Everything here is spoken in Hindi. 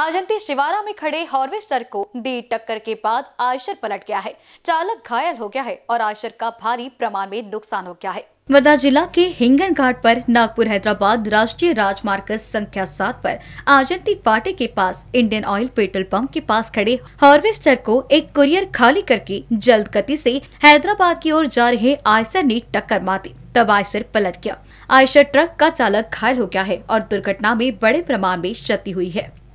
आजंती शिवारा में खड़े हॉर्वेस्टर को दी टक्कर के बाद आयशर पलट गया है चालक घायल हो गया है और आयशर का भारी प्रमाण में नुकसान हो गया है वर्धा जिला के हिंगन घाट पर नागपुर हैदराबाद राष्ट्रीय राजमार्ग संख्या सात पर आजंती पाटे के पास इंडियन ऑयल पेट्रोल पंप के पास खड़े हार्वेस्टर को एक कुरियर खाली करके जल्द गति से हैदराबाद की ओर जा रहे आयसर ने टक्कर मार दी तब आयसर पलट गया आयसर ट्रक का चालक घायल हो गया है और दुर्घटना में बड़े प्रमाण में क्षति हुई है